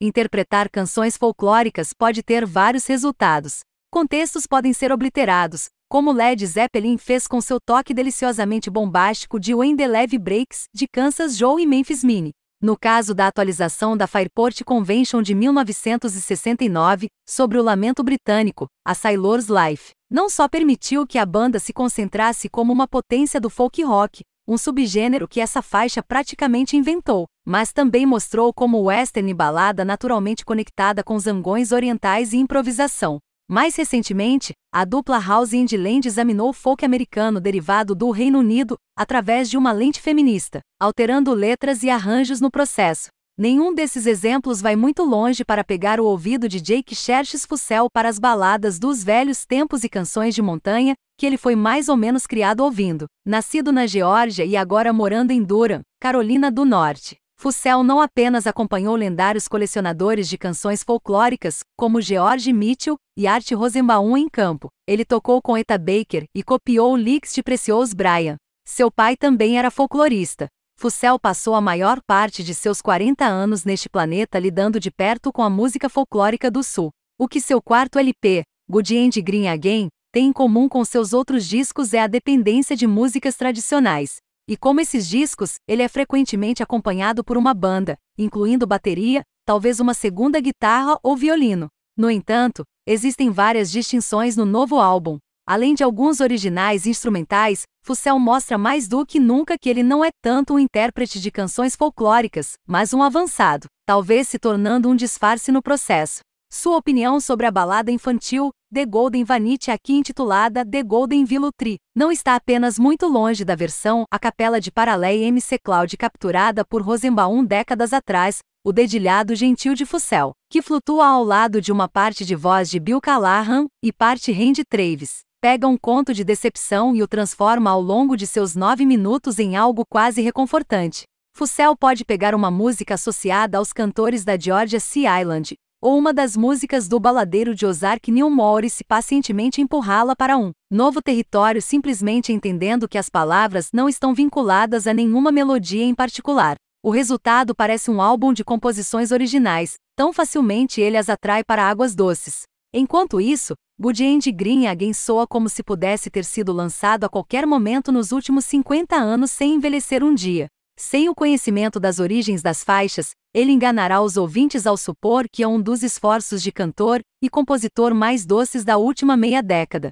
Interpretar canções folclóricas pode ter vários resultados. Contextos podem ser obliterados, como Led Zeppelin fez com seu toque deliciosamente bombástico de When the Levy Breaks, de Kansas Joe e Memphis Mini. No caso da atualização da Fireport Convention de 1969, sobre o lamento britânico, a Sailor's Life, não só permitiu que a banda se concentrasse como uma potência do folk rock, um subgênero que essa faixa praticamente inventou, mas também mostrou como western e balada naturalmente conectada com zangões orientais e improvisação. Mais recentemente, a dupla House Indyland examinou o folk americano derivado do Reino Unido através de uma lente feminista, alterando letras e arranjos no processo. Nenhum desses exemplos vai muito longe para pegar o ouvido de Jake Cherches Fussell para as baladas dos velhos tempos e canções de montanha, que ele foi mais ou menos criado ouvindo. Nascido na Geórgia e agora morando em Durham, Carolina do Norte. Fussell não apenas acompanhou lendários colecionadores de canções folclóricas, como George Mitchell e Art Rosenbaum em campo, ele tocou com Eta Baker e copiou licks de Precious Bryan. Seu pai também era folclorista. Fussell passou a maior parte de seus 40 anos neste planeta lidando de perto com a música folclórica do Sul. O que seu quarto LP, Good End Green Again, tem em comum com seus outros discos é a dependência de músicas tradicionais. E como esses discos, ele é frequentemente acompanhado por uma banda, incluindo bateria, talvez uma segunda guitarra ou violino. No entanto, existem várias distinções no novo álbum. Além de alguns originais instrumentais, Fussell mostra mais do que nunca que ele não é tanto um intérprete de canções folclóricas, mas um avançado, talvez se tornando um disfarce no processo. Sua opinião sobre a balada infantil, The Golden Vanity, aqui intitulada The Golden Villutri, não está apenas muito longe da versão A Capela de Paralé e MC Cloud capturada por Rosenbaum décadas atrás, o dedilhado gentil de Fussell, que flutua ao lado de uma parte de voz de Bill Callahan e parte Randy Travis pega um conto de decepção e o transforma ao longo de seus nove minutos em algo quase reconfortante. Fussell pode pegar uma música associada aos cantores da Georgia Sea Island ou uma das músicas do baladeiro de Ozark Neil Morris pacientemente empurrá-la para um novo território simplesmente entendendo que as palavras não estão vinculadas a nenhuma melodia em particular. O resultado parece um álbum de composições originais, tão facilmente ele as atrai para águas doces. Enquanto isso, Good End Green Again soa como se pudesse ter sido lançado a qualquer momento nos últimos 50 anos sem envelhecer um dia. Sem o conhecimento das origens das faixas, ele enganará os ouvintes ao supor que é um dos esforços de cantor e compositor mais doces da última meia década.